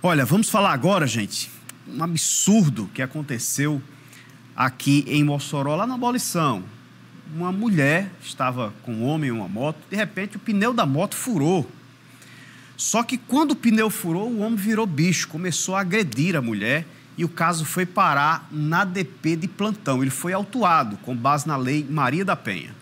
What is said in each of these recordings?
Olha, vamos falar agora, gente, um absurdo que aconteceu aqui em Mossoró, lá na abolição. Uma mulher estava com um homem em uma moto, de repente o pneu da moto furou. Só que quando o pneu furou, o homem virou bicho, começou a agredir a mulher e o caso foi parar na DP de plantão. Ele foi autuado com base na lei Maria da Penha.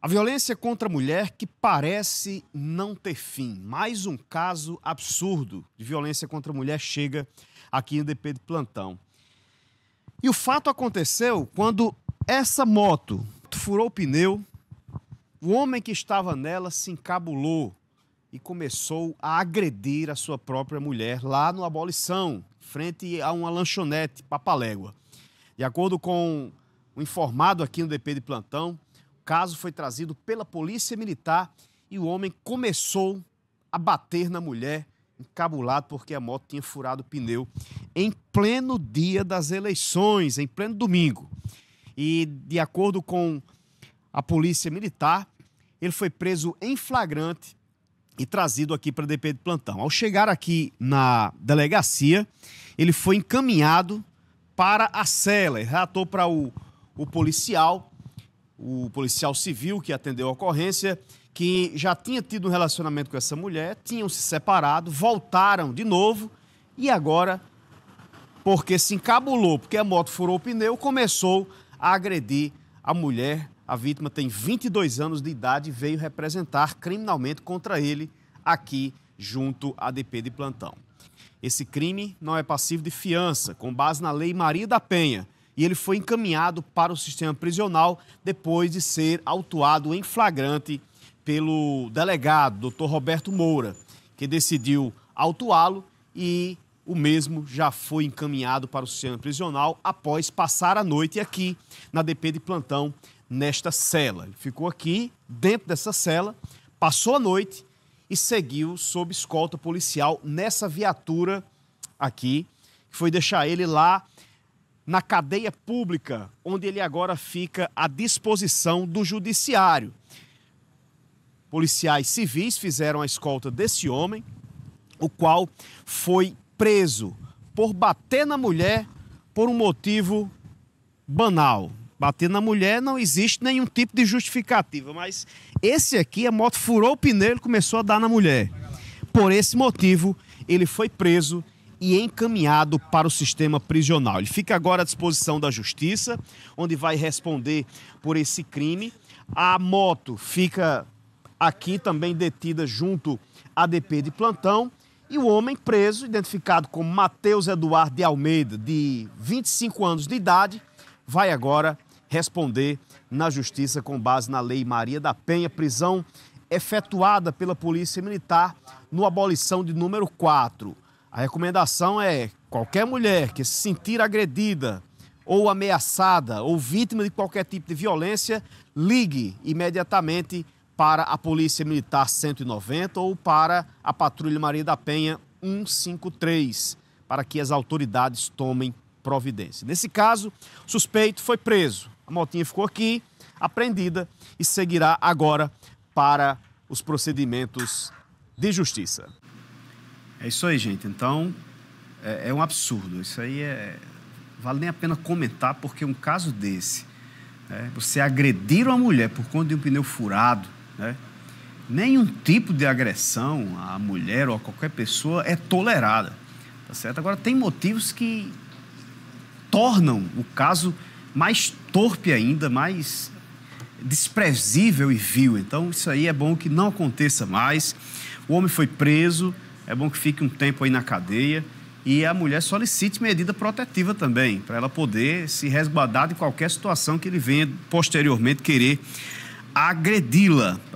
A violência contra a mulher que parece não ter fim. Mais um caso absurdo de violência contra a mulher chega aqui em DP de plantão. E o fato aconteceu quando essa moto furou o pneu, o homem que estava nela se encabulou e começou a agredir a sua própria mulher lá no Abolição, frente a uma lanchonete papalégua. De acordo com o informado aqui no DP de plantão, caso foi trazido pela polícia militar e o homem começou a bater na mulher, encabulado porque a moto tinha furado o pneu em pleno dia das eleições, em pleno domingo. E de acordo com a polícia militar, ele foi preso em flagrante e trazido aqui para a DP de plantão. Ao chegar aqui na delegacia, ele foi encaminhado para a cela, relatou para o, o policial o policial civil que atendeu a ocorrência, que já tinha tido um relacionamento com essa mulher, tinham se separado, voltaram de novo e agora, porque se encabulou, porque a moto furou o pneu, começou a agredir a mulher. A vítima tem 22 anos de idade e veio representar criminalmente contra ele aqui junto à DP de plantão. Esse crime não é passivo de fiança, com base na Lei Maria da Penha e ele foi encaminhado para o sistema prisional depois de ser autuado em flagrante pelo delegado, doutor Roberto Moura, que decidiu autuá-lo e o mesmo já foi encaminhado para o sistema prisional após passar a noite aqui na DP de plantão nesta cela. Ele ficou aqui dentro dessa cela, passou a noite e seguiu sob escolta policial nessa viatura aqui, que foi deixar ele lá na cadeia pública, onde ele agora fica à disposição do judiciário. Policiais civis fizeram a escolta desse homem, o qual foi preso por bater na mulher por um motivo banal. Bater na mulher não existe nenhum tipo de justificativa, mas esse aqui, a moto furou o pneu e começou a dar na mulher. Por esse motivo, ele foi preso e encaminhado para o sistema prisional. Ele fica agora à disposição da justiça, onde vai responder por esse crime. A moto fica aqui também detida junto à DP de plantão. E o homem preso, identificado como Matheus Eduardo de Almeida, de 25 anos de idade, vai agora responder na justiça com base na Lei Maria da Penha, prisão efetuada pela Polícia Militar no abolição de número 4. A recomendação é: qualquer mulher que se sentir agredida ou ameaçada ou vítima de qualquer tipo de violência, ligue imediatamente para a Polícia Militar 190 ou para a Patrulha Maria da Penha 153, para que as autoridades tomem providência. Nesse caso, o suspeito foi preso. A motinha ficou aqui, apreendida, e seguirá agora para os procedimentos de justiça. É isso aí, gente. Então, é, é um absurdo. Isso aí é. Vale nem a pena comentar, porque um caso desse, né, você agredir uma mulher por conta de um pneu furado, né, nenhum tipo de agressão à mulher ou a qualquer pessoa é tolerada. Tá certo? Agora, tem motivos que tornam o caso mais torpe ainda, mais desprezível e vil. Então, isso aí é bom que não aconteça mais. O homem foi preso, é bom que fique um tempo aí na cadeia e a mulher solicite medida protetiva também, para ela poder se resguardar de qualquer situação que ele venha posteriormente querer agredi-la.